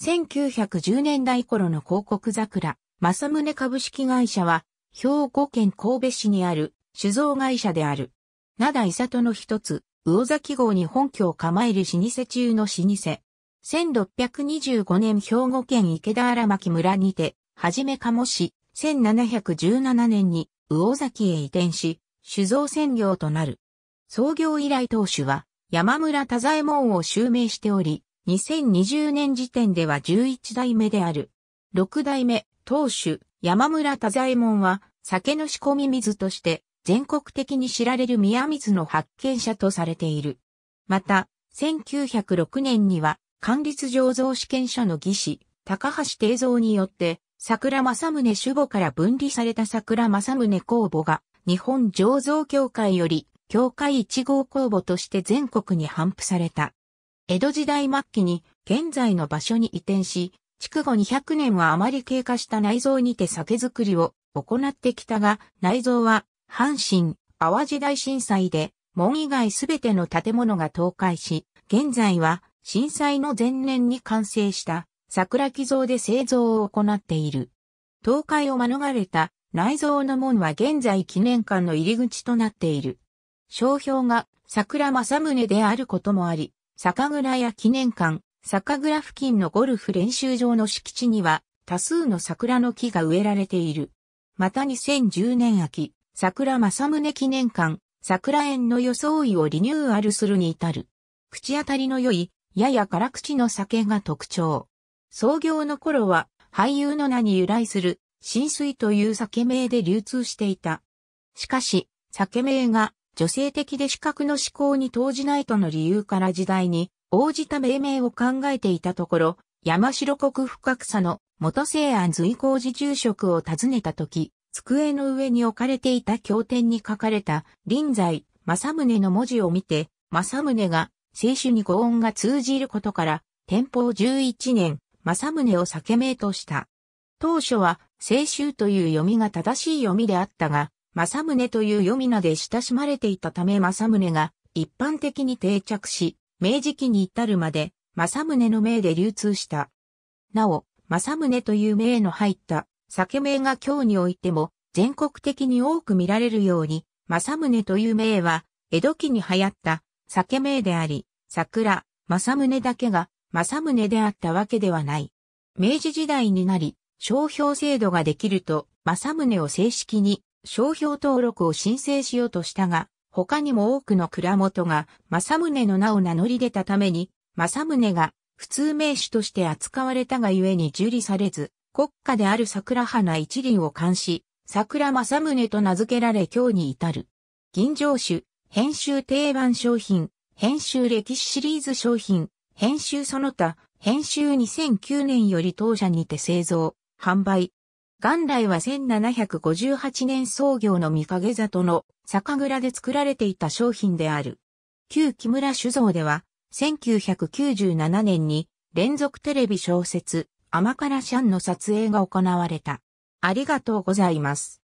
1910年代頃の広告桜、正宗株式会社は、兵庫県神戸市にある酒造会社である。田伊里の一つ、魚崎号に本拠を構える老舗中の老舗。1625年兵庫県池田荒牧村にて、はじめ鴨市、1717年に魚崎へ移転し、酒造専業となる。創業以来当主は、山村田左衛門を襲名しており、2020年時点では11代目である。6代目、当主、山村太左衛門は、酒の仕込み水として、全国的に知られる宮水の発見者とされている。また、1906年には、管図醸造試験者の技師、高橋定蔵によって、桜正宗主母から分離された桜正宗公母が、日本醸造協会より、協会1号公母として全国に頒布された。江戸時代末期に現在の場所に移転し、築後200年はあまり経過した内蔵にて酒造りを行ってきたが、内蔵は阪神、淡路大震災で門以外すべての建物が倒壊し、現在は震災の前年に完成した桜木蔵で製造を行っている。倒壊を免れた内蔵の門は現在記念館の入り口となっている。商標が桜正宗であることもあり、酒蔵や記念館、酒蔵付近のゴルフ練習場の敷地には多数の桜の木が植えられている。また2010年秋、桜正宗記念館、桜園の装いをリニューアルするに至る。口当たりの良い、やや辛口の酒が特徴。創業の頃は俳優の名に由来する、浸水という酒名で流通していた。しかし、酒名が女性的で資格の思考に投じないとの理由から時代に応じた命名を考えていたところ、山城国深草の元西安随行寺住職を訪ねた時、机の上に置かれていた経典に書かれた臨在正宗の文字を見て、正宗が聖書に御音が通じることから、天保11年、正宗を裂け名とした。当初は、聖州という読みが正しい読みであったが、正宗という読み名で親しまれていたため正宗が一般的に定着し、明治期に至るまで正宗の名で流通した。なお、正宗という名の入った酒名が今日においても全国的に多く見られるように、正宗という名は江戸期に流行った酒名であり、桜、正宗だけが正宗であったわけではない。明治時代になり、商標制度ができると、正宗を正式に商標登録を申請しようとしたが、他にも多くの蔵元が正宗の名を名乗り出たために、正宗が普通名手として扱われたがゆえに受理されず、国家である桜花一輪を監視、桜正宗と名付けられ今日に至る。銀城酒、編集定番商品、編集歴史シリーズ商品、編集その他、編集2009年より当社にて製造、販売、元来は1758年創業の御影里の酒蔵で作られていた商品である。旧木村酒造では、1997年に連続テレビ小説、甘辛シャンの撮影が行われた。ありがとうございます。